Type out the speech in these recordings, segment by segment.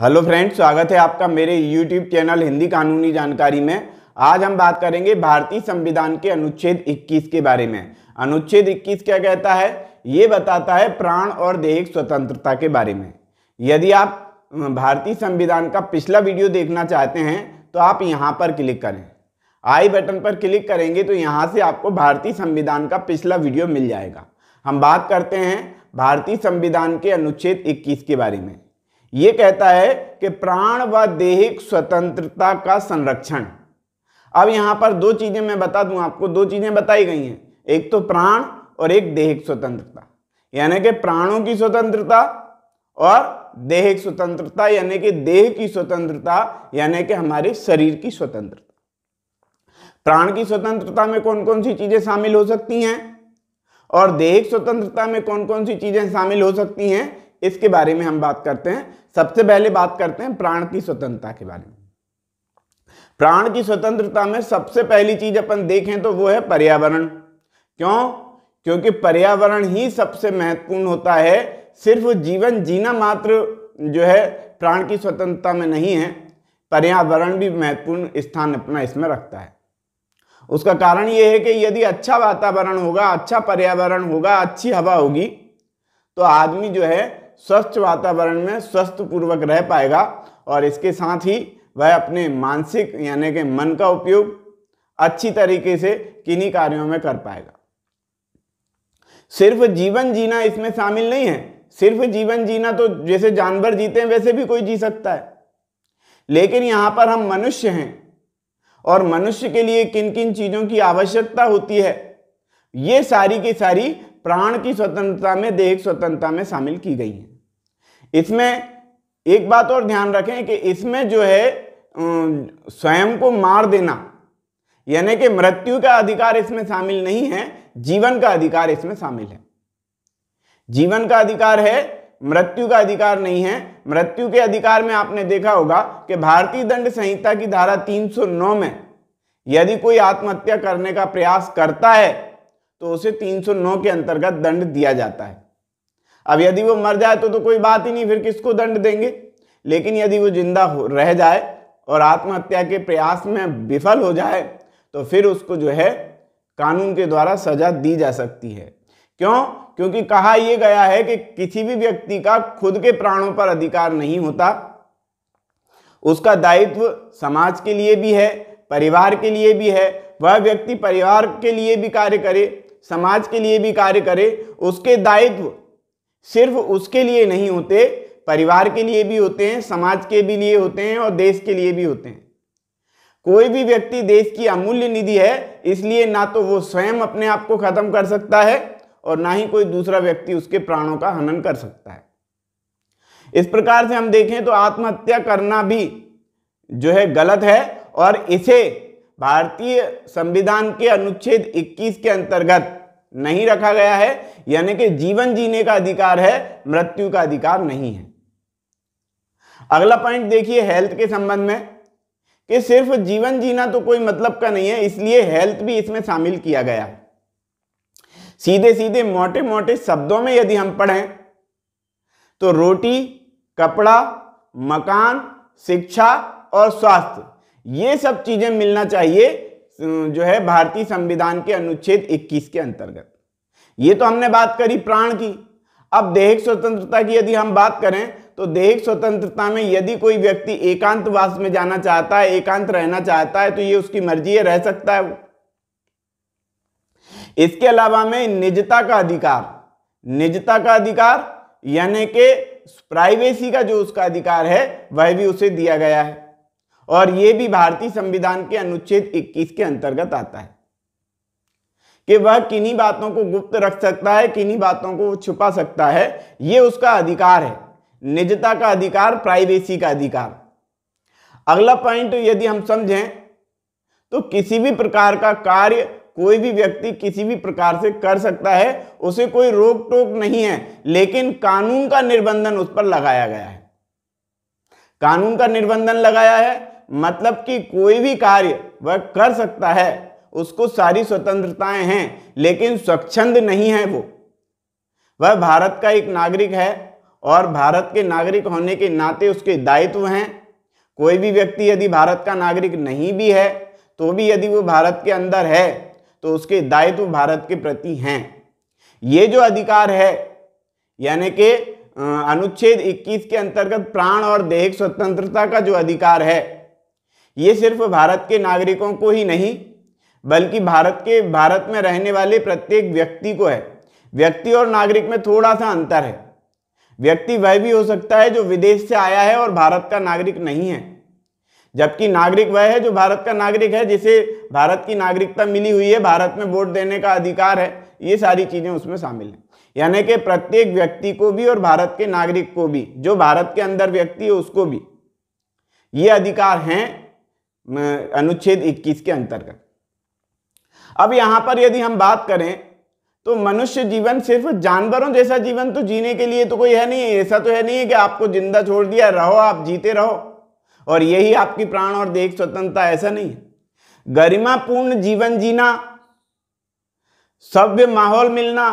hello friends स्वागत है आपका मेरे यूट्यूब चैनल हिंदी कानूनी जानकारी में आज हम बात करेंगे भारतीय संविधान के अनुच्छेद 21 के बारे में अनुच्छेद 21 क्या कहता है ये बताता है प्राण और देहिक स्वतंत्रता के बारे में यदि आप भारतीय संविधान का पिछला वीडियो देखना चाहते हैं तो आप यहाँ पर क्लिक करें आई बटन पर क्लिक करेंगे तो यहाँ से आपको भारतीय संविधान का पिछला वीडियो मिल जाएगा हम बात करते हैं भारतीय संविधान के अनुच्छेद 21 के बारे में ये कहता है कि प्राण व देहिक स्वतंत्रता का संरक्षण अब यहां पर दो चीज़ें मैं बता दूं आपको दो चीज़ें बताई गई हैं एक तो प्राण और एक देहिक स्वतंत्रता यानी कि प्राणों की स्वतंत्रता और देहिक स्वतंत्रता यानी कि देह की स्वतंत्रता यानी कि हमारे शरीर की स्वतंत्रता प्राण की स्वतंत्रता में कौन कौन सी चीज़ें शामिल हो सकती हैं और देहिक स्वतंत्रता में कौन कौन सी चीज़ें शामिल हो सकती हैं इसके बारे में हम बात करते हैं सबसे पहले बात करते हैं प्राण की स्वतंत्रता के बारे में प्राण की स्वतंत्रता में सबसे पहली चीज अपन देखें तो वो है पर्यावरण क्यों क्योंकि पर्यावरण ही सबसे महत्वपूर्ण होता है सिर्फ जीवन जीना मात्र जो है प्राण की स्वतंत्रता में नहीं है पर्यावरण भी महत्वपूर्ण स्थान अपना इसमें रखता है उसका कारण यह है कि यदि अच्छा वातावरण होगा अच्छा पर्यावरण होगा अच्छी हवा होगी तो आदमी जो है स्वस्थ वातावरण में स्वस्थ पूर्वक रह पाएगा और इसके साथ ही वह अपने मानसिक यानी कि मन का उपयोग अच्छी तरीके से किन्हीं कार्यों में कर पाएगा सिर्फ जीवन जीना इसमें शामिल नहीं है सिर्फ जीवन जीना तो जैसे जानवर जीते हैं वैसे भी कोई जी सकता है लेकिन यहां पर हम मनुष्य हैं और मनुष्य के लिए किन किन चीज़ों की आवश्यकता होती है ये सारी की सारी प्राण की स्वतंत्रता में देह स्वतंत्रता में शामिल की गई हैं इसमें एक बात और ध्यान रखें कि इसमें जो है स्वयं को मार देना यानी कि मृत्यु का अधिकार इसमें शामिल नहीं है जीवन का अधिकार इसमें शामिल है जीवन का अधिकार है मृत्यु का अधिकार नहीं है मृत्यु के अधिकार में आपने देखा होगा कि भारतीय दंड संहिता की धारा 309 में यदि कोई आत्महत्या करने का प्रयास करता है तो उसे 309 के अंतर्गत दंड दिया जाता है अब यदि वो मर जाए तो तो कोई बात ही नहीं फिर किसको दंड देंगे लेकिन यदि वो जिंदा रह जाए और आत्महत्या के प्रयास में विफल हो जाए तो फिर उसको जो है कानून के द्वारा सजा दी जा सकती है क्यों क्योंकि कहा यह गया है कि किसी भी व्यक्ति का खुद के प्राणों पर अधिकार नहीं होता उसका दायित्व समाज के लिए भी है परिवार के लिए भी है वह व्यक्ति परिवार के लिए भी कार्य करे समाज के लिए भी कार्य करे उसके दायित्व सिर्फ उसके लिए नहीं होते परिवार के लिए भी होते हैं समाज के भी लिए होते हैं और देश के लिए भी होते हैं कोई भी व्यक्ति देश की अमूल्य निधि है इसलिए ना तो वो स्वयं अपने आप को खत्म कर सकता है और ना ही कोई दूसरा व्यक्ति उसके प्राणों का हनन कर सकता है इस प्रकार से हम देखें तो आत्महत्या करना भी जो है गलत है और इसे भारतीय संविधान के अनुच्छेद 21 के अंतर्गत नहीं रखा गया है यानी कि जीवन जीने का अधिकार है मृत्यु का अधिकार नहीं है अगला पॉइंट देखिए हेल्थ के संबंध में कि सिर्फ जीवन जीना तो कोई मतलब का नहीं है इसलिए हेल्थ भी इसमें शामिल किया गया सीधे सीधे मोटे मोटे शब्दों में यदि हम पढ़ें तो रोटी कपड़ा मकान शिक्षा और स्वास्थ्य ये सब चीजें मिलना चाहिए जो है भारतीय संविधान के अनुच्छेद 21 के अंतर्गत ये तो हमने बात करी प्राण की अब देहिक स्वतंत्रता की यदि हम बात करें तो देहिक स्वतंत्रता में यदि कोई व्यक्ति एकांतवास में जाना चाहता है एकांत रहना चाहता है तो ये उसकी मर्जी है रह सकता है वो इसके अलावा में निजता का अधिकार निजता का अधिकार यानी कि प्राइवेसी का जो उसका अधिकार है वह भी उसे दिया गया है और यह भी भारतीय संविधान के अनुच्छेद 21 के अंतर्गत आता है कि वह किन्हीं बातों को गुप्त रख सकता है किन्हीं बातों को छुपा सकता है यह उसका अधिकार है निजता का अधिकार प्राइवेसी का अधिकार अगला पॉइंट यदि हम समझें तो किसी भी प्रकार का कार्य कोई भी व्यक्ति किसी भी प्रकार से कर सकता है उसे कोई रोक टोक नहीं है लेकिन कानून का निर्बंधन उस पर लगाया गया है कानून का निर्बंधन लगाया है मतलब कि कोई भी कार्य वह कर सकता है उसको सारी स्वतंत्रताएं हैं लेकिन स्वच्छंद नहीं है वो वह भारत का एक नागरिक है और भारत के नागरिक होने के नाते उसके दायित्व हैं कोई भी व्यक्ति यदि भारत का नागरिक नहीं भी है तो भी यदि वो भारत के अंदर है तो उसके दायित्व भारत के प्रति हैं ये जो अधिकार है यानी कि अनुच्छेद 21 के अंतर्गत प्राण और देहिक स्वतंत्रता का जो अधिकार है ये सिर्फ भारत के नागरिकों को ही नहीं बल्कि भारत के भारत में रहने वाले प्रत्येक व्यक्ति को है व्यक्ति और नागरिक में थोड़ा सा अंतर है व्यक्ति वह भी हो सकता है जो विदेश से आया है और भारत का नागरिक नहीं है जबकि नागरिक वह है जो भारत का नागरिक है जिसे भारत की नागरिकता मिली हुई है भारत में वोट देने का अधिकार है ये सारी चीज़ें उसमें शामिल हैं यानी कि प्रत्येक व्यक्ति को भी और भारत के नागरिक को भी जो भारत के अंदर व्यक्ति है उसको भी ये अधिकार हैं अनुच्छेद 21 के अंतर्गत अब यहां पर यदि हम बात करें तो मनुष्य जीवन सिर्फ जानवरों जैसा जीवन तो जीने के लिए तो कोई है नहीं ऐसा तो है नहीं है कि आपको जिंदा छोड़ दिया रहो आप जीते रहो और यही आपकी प्राण और देख स्वतंत्रता ऐसा नहीं है गरिमापूर्ण जीवन जीना सभ्य माहौल मिलना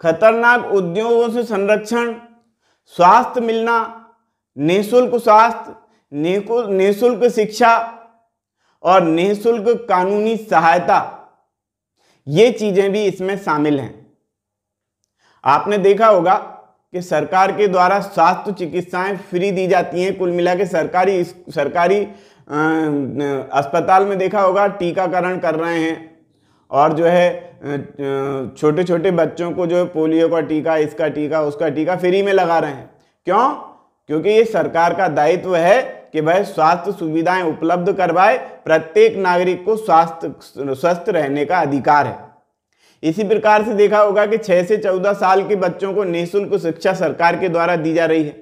खतरनाक उद्योगों से संरक्षण स्वास्थ्य मिलना निःशुल्क स्वास्थ्य निःशुल्क शिक्षा और निःशुल्क कानूनी सहायता ये चीजें भी इसमें शामिल हैं आपने देखा होगा कि सरकार के द्वारा स्वास्थ्य चिकित्साएं फ्री दी जाती हैं कुल मिला के सरकारी सरकारी अस्पताल में देखा होगा टीकाकरण कर रहे हैं और जो है छोटे छोटे बच्चों को जो है पोलियो का टीका इसका टीका उसका टीका फ्री में लगा रहे हैं क्यों क्योंकि ये सरकार का दायित्व है कि वह स्वास्थ्य सुविधाएं उपलब्ध करवाए प्रत्येक नागरिक को स्वास्थ्य स्वस्थ रहने का अधिकार है इसी प्रकार से देखा होगा कि 6 से 14 साल के बच्चों को निःशुल्क शिक्षा सरकार के द्वारा दी जा रही है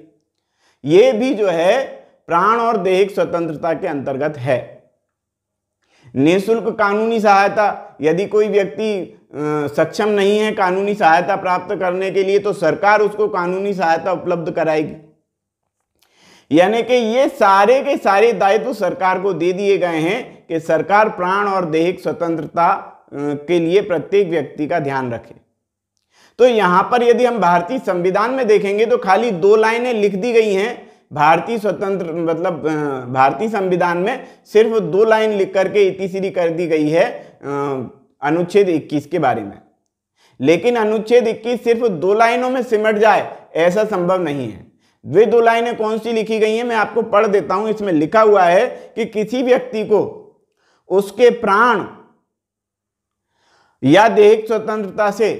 ये भी जो है प्राण और दैहिक स्वतंत्रता के अंतर्गत है निःशुल्क कानूनी सहायता यदि कोई व्यक्ति सक्षम नहीं है कानूनी सहायता प्राप्त करने के लिए तो सरकार उसको कानूनी सहायता उपलब्ध कराएगी यानी कि ये सारे के सारे दायित्व तो सरकार को दे दिए गए हैं कि सरकार प्राण और देहिक स्वतंत्रता के लिए प्रत्येक व्यक्ति का ध्यान रखे तो यहां पर यदि हम भारतीय संविधान में देखेंगे तो खाली दो लाइनें लिख दी गई हैं भारतीय स्वतंत्र मतलब भारतीय संविधान में सिर्फ दो लाइन लिख करके इतिश्री कर दी गई है अनुच्छेद 21 के बारे में लेकिन अनुच्छेद 21 सिर्फ दो लाइनों में सिमट जाए ऐसा संभव नहीं है वे दो लाइनें कौन सी लिखी गई हैं मैं आपको पढ़ देता हूं इसमें लिखा हुआ है कि किसी व्यक्ति को उसके प्राण या देहिक स्वतंत्रता से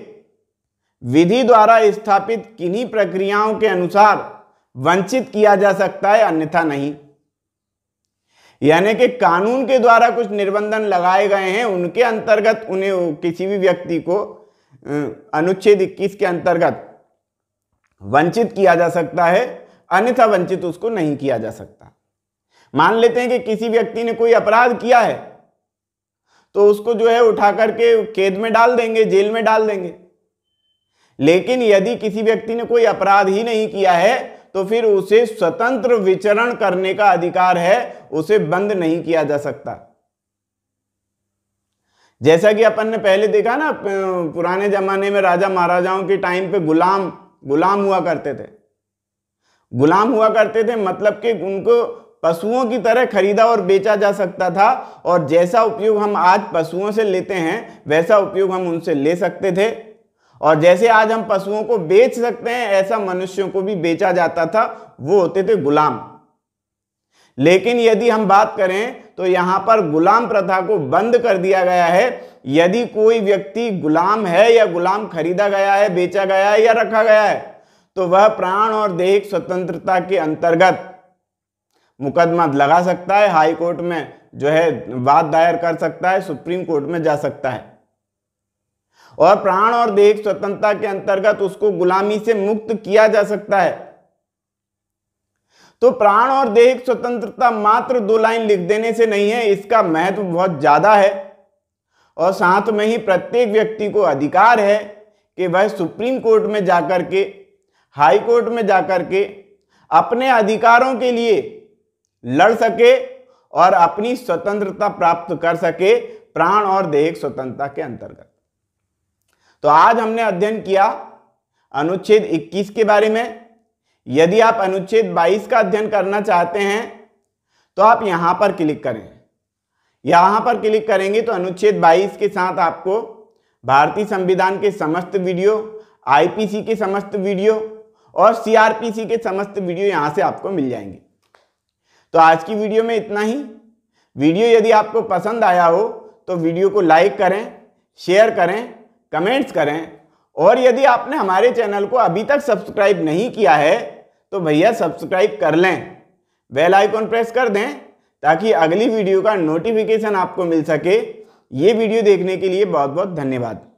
विधि द्वारा स्थापित किन्हीं प्रक्रियाओं के अनुसार वंचित किया जा सकता है अन्यथा नहीं यानी कि कानून के द्वारा कुछ निर्बंधन लगाए गए हैं उनके अंतर्गत उन्हें किसी भी व्यक्ति को अनुच्छेद इक्कीस के अंतर्गत वंचित किया जा सकता है अन्यथा वंचित उसको नहीं किया जा सकता मान लेते हैं कि किसी व्यक्ति ने कोई अपराध किया है तो उसको जो है उठा करके कैद में डाल देंगे जेल में डाल देंगे लेकिन यदि किसी व्यक्ति ने कोई अपराध ही नहीं किया है तो फिर उसे स्वतंत्र विचरण करने का अधिकार है उसे बंद नहीं किया जा सकता जैसा कि अपन ने पहले देखा ना पुराने जमाने में राजा महाराजाओं के टाइम पे गुलाम गुलाम हुआ करते थे गुलाम हुआ करते थे मतलब कि उनको पशुओं की तरह खरीदा और बेचा जा सकता था और जैसा उपयोग हम आज पशुओं से लेते हैं वैसा उपयोग हम उनसे ले सकते थे और जैसे आज हम पशुओं को बेच सकते हैं ऐसा मनुष्यों को भी बेचा जाता था वो होते थे गुलाम लेकिन यदि हम बात करें तो यहाँ पर गुलाम प्रथा को बंद कर दिया गया है यदि कोई व्यक्ति गुलाम है या गुलाम खरीदा गया है बेचा गया है या रखा गया है तो वह प्राण और देहिक स्वतंत्रता के अंतर्गत मुकदमा लगा सकता है हाई कोर्ट में जो है वाद दायर कर सकता है सुप्रीम कोर्ट में जा सकता है और प्राण और देहिक स्वतंत्रता के अंतर्गत उसको गुलामी से मुक्त किया जा सकता है तो प्राण और देहिक स्वतंत्रता मात्र दो लाइन लिख देने से नहीं है इसका महत्व बहुत ज़्यादा है और साथ में ही प्रत्येक व्यक्ति को अधिकार है कि वह सुप्रीम कोर्ट में जाकर के हाई कोर्ट में जाकर के अपने अधिकारों के लिए लड़ सके और अपनी स्वतंत्रता प्राप्त कर सके प्राण और देहिक स्वतंत्रता के अंतर्गत तो आज हमने अध्ययन किया अनुच्छेद 21 के बारे में यदि आप अनुच्छेद 22 का अध्ययन करना चाहते हैं तो आप यहां पर क्लिक करें यहां पर क्लिक करेंगे तो अनुच्छेद 22 के साथ आपको भारतीय संविधान के समस्त वीडियो आईपीसी के समस्त वीडियो और सीआरपीसी के समस्त वीडियो यहां से आपको मिल जाएंगे तो आज की वीडियो में इतना ही वीडियो यदि आपको पसंद आया हो तो वीडियो को लाइक करें शेयर करें कमेंट्स करें और यदि आपने हमारे चैनल को अभी तक सब्सक्राइब नहीं किया है तो भैया सब्सक्राइब कर लें बेल आइकॉन प्रेस कर दें ताकि अगली वीडियो का नोटिफिकेशन आपको मिल सके ये वीडियो देखने के लिए बहुत बहुत धन्यवाद